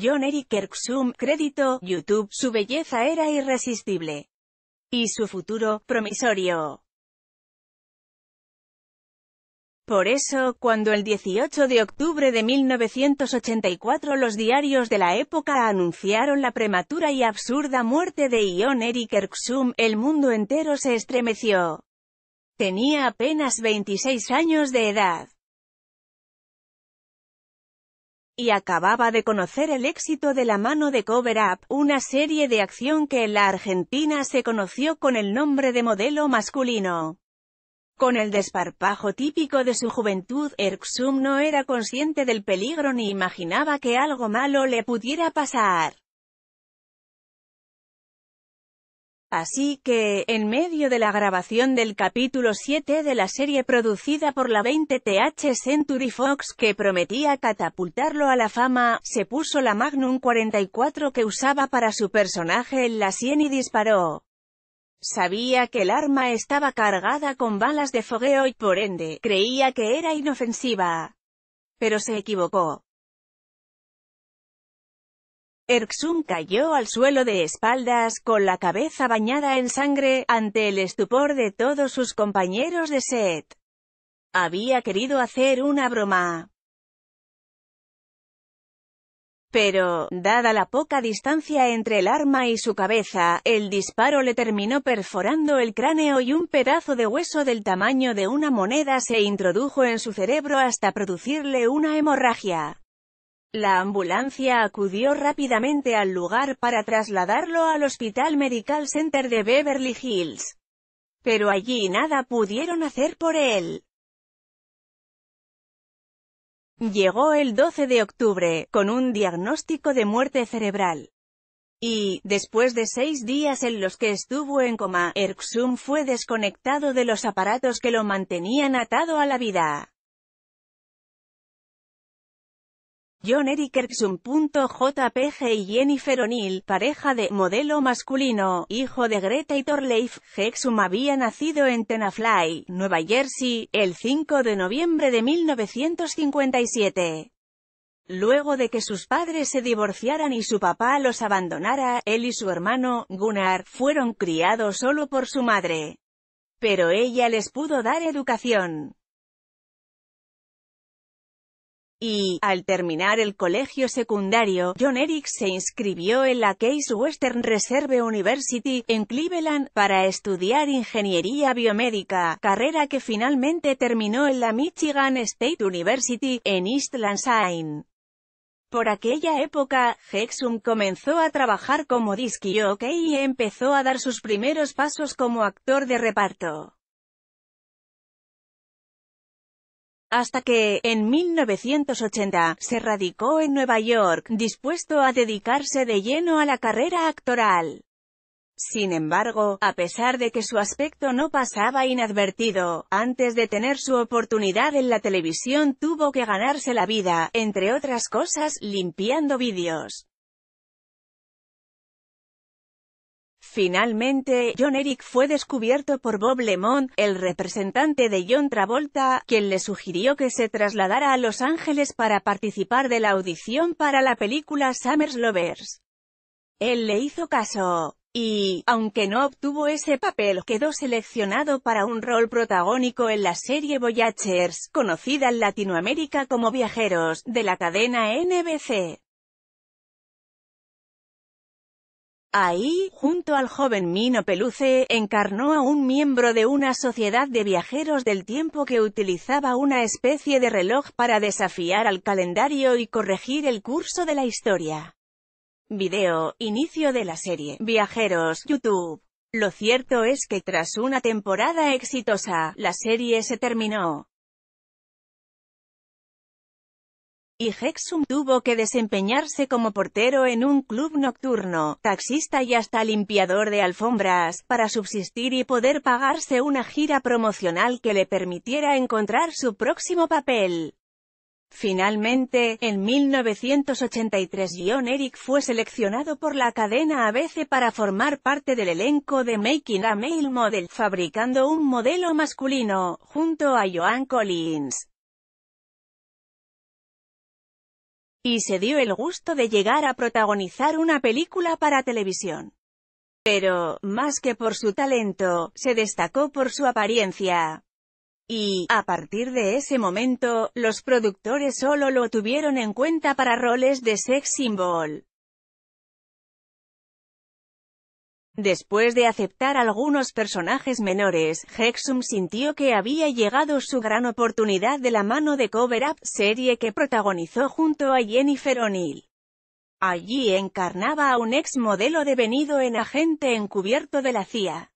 John Eric Erksum, crédito, YouTube, su belleza era irresistible. Y su futuro, promisorio. Por eso, cuando el 18 de octubre de 1984 los diarios de la época anunciaron la prematura y absurda muerte de Ion Eric Erksum, el mundo entero se estremeció. Tenía apenas 26 años de edad y acababa de conocer el éxito de la mano de Cover Up, una serie de acción que en la Argentina se conoció con el nombre de modelo masculino. Con el desparpajo típico de su juventud, Erksum no era consciente del peligro ni imaginaba que algo malo le pudiera pasar. Así que, en medio de la grabación del capítulo 7 de la serie producida por la 20th Century Fox que prometía catapultarlo a la fama, se puso la Magnum 44 que usaba para su personaje en la sien y disparó. Sabía que el arma estaba cargada con balas de fogueo y por ende, creía que era inofensiva. Pero se equivocó. Erksun cayó al suelo de espaldas, con la cabeza bañada en sangre, ante el estupor de todos sus compañeros de set. Había querido hacer una broma. Pero, dada la poca distancia entre el arma y su cabeza, el disparo le terminó perforando el cráneo y un pedazo de hueso del tamaño de una moneda se introdujo en su cerebro hasta producirle una hemorragia. La ambulancia acudió rápidamente al lugar para trasladarlo al Hospital Medical Center de Beverly Hills. Pero allí nada pudieron hacer por él. Llegó el 12 de octubre, con un diagnóstico de muerte cerebral. Y, después de seis días en los que estuvo en coma, Erksum fue desconectado de los aparatos que lo mantenían atado a la vida. John Eric Erksum.JPG y Jennifer O'Neill, pareja de modelo masculino, hijo de Greta y Torleif, Hexum había nacido en Tenafly, Nueva Jersey, el 5 de noviembre de 1957. Luego de que sus padres se divorciaran y su papá los abandonara, él y su hermano, Gunnar, fueron criados solo por su madre. Pero ella les pudo dar educación y, al terminar el colegio secundario, John Eric se inscribió en la Case Western Reserve University, en Cleveland, para estudiar ingeniería biomédica, carrera que finalmente terminó en la Michigan State University, en East Lansing. Por aquella época, Hexum comenzó a trabajar como disc y empezó a dar sus primeros pasos como actor de reparto. hasta que, en 1980, se radicó en Nueva York, dispuesto a dedicarse de lleno a la carrera actoral. Sin embargo, a pesar de que su aspecto no pasaba inadvertido, antes de tener su oportunidad en la televisión tuvo que ganarse la vida, entre otras cosas, limpiando vídeos. Finalmente, John Eric fue descubierto por Bob Lemond, el representante de John Travolta, quien le sugirió que se trasladara a Los Ángeles para participar de la audición para la película Summers Lovers. Él le hizo caso, y, aunque no obtuvo ese papel, quedó seleccionado para un rol protagónico en la serie Voyagers, conocida en Latinoamérica como Viajeros, de la cadena NBC. Ahí, junto al joven Mino Peluce, encarnó a un miembro de una sociedad de viajeros del tiempo que utilizaba una especie de reloj para desafiar al calendario y corregir el curso de la historia. Video, inicio de la serie, Viajeros, YouTube. Lo cierto es que tras una temporada exitosa, la serie se terminó. y Hexum tuvo que desempeñarse como portero en un club nocturno, taxista y hasta limpiador de alfombras, para subsistir y poder pagarse una gira promocional que le permitiera encontrar su próximo papel. Finalmente, en 1983 John Eric fue seleccionado por la cadena ABC para formar parte del elenco de Making a Male Model, fabricando un modelo masculino, junto a Joan Collins. y se dio el gusto de llegar a protagonizar una película para televisión. Pero, más que por su talento, se destacó por su apariencia. Y, a partir de ese momento, los productores solo lo tuvieron en cuenta para roles de sex symbol. Después de aceptar algunos personajes menores, Hexum sintió que había llegado su gran oportunidad de la mano de Cover Up, serie que protagonizó junto a Jennifer O'Neill. Allí encarnaba a un ex modelo devenido en agente encubierto de la CIA.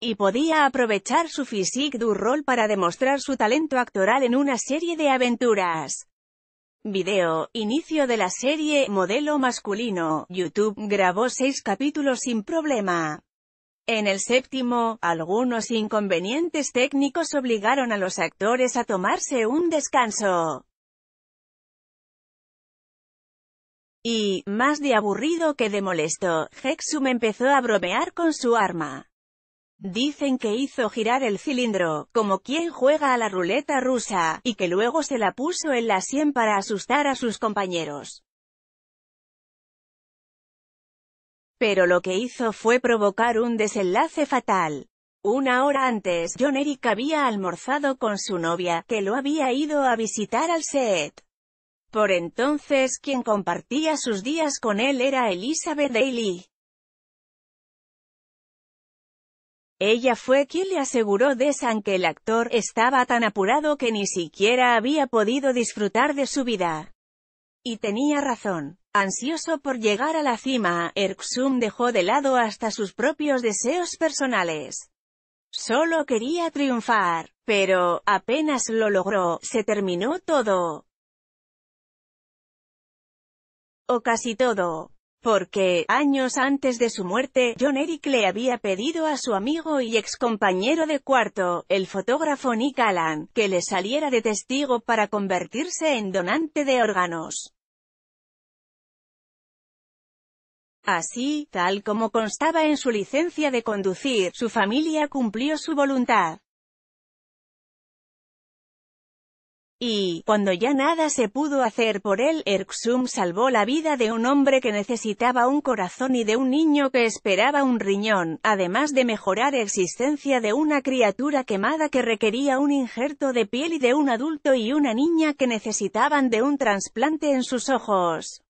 Y podía aprovechar su physique du rol para demostrar su talento actoral en una serie de aventuras. Video, inicio de la serie, modelo masculino, YouTube, grabó seis capítulos sin problema. En el séptimo, algunos inconvenientes técnicos obligaron a los actores a tomarse un descanso. Y, más de aburrido que de molesto, Hexum empezó a bromear con su arma. Dicen que hizo girar el cilindro, como quien juega a la ruleta rusa, y que luego se la puso en la sien para asustar a sus compañeros. Pero lo que hizo fue provocar un desenlace fatal. Una hora antes, John Eric había almorzado con su novia, que lo había ido a visitar al set. Por entonces quien compartía sus días con él era Elizabeth Daly. Ella fue quien le aseguró San que el actor estaba tan apurado que ni siquiera había podido disfrutar de su vida. Y tenía razón. Ansioso por llegar a la cima, Erksum dejó de lado hasta sus propios deseos personales. Solo quería triunfar, pero, apenas lo logró, se terminó todo. O casi todo porque, años antes de su muerte, John Eric le había pedido a su amigo y excompañero de cuarto, el fotógrafo Nick Allen, que le saliera de testigo para convertirse en donante de órganos. Así, tal como constaba en su licencia de conducir, su familia cumplió su voluntad. y, cuando ya nada se pudo hacer por él, Erksum salvó la vida de un hombre que necesitaba un corazón y de un niño que esperaba un riñón, además de mejorar existencia de una criatura quemada que requería un injerto de piel y de un adulto y una niña que necesitaban de un trasplante en sus ojos.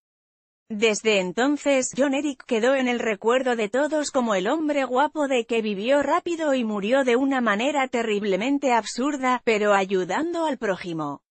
Desde entonces, John Eric quedó en el recuerdo de todos como el hombre guapo de que vivió rápido y murió de una manera terriblemente absurda, pero ayudando al prójimo.